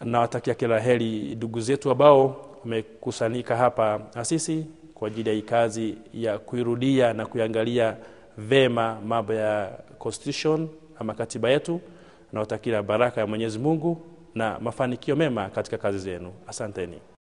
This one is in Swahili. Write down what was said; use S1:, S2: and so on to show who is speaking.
S1: nawatakia kila heri ndugu zetu ambao wamekusanyika hapa asisi kwa ajili ya hii kazi ya kuirudia na kuiangalia vema mambo ya constitution ama katiba yetu nawatakia baraka ya mwenyezi mungu na mafanikio mema katika kazi zenu asanteni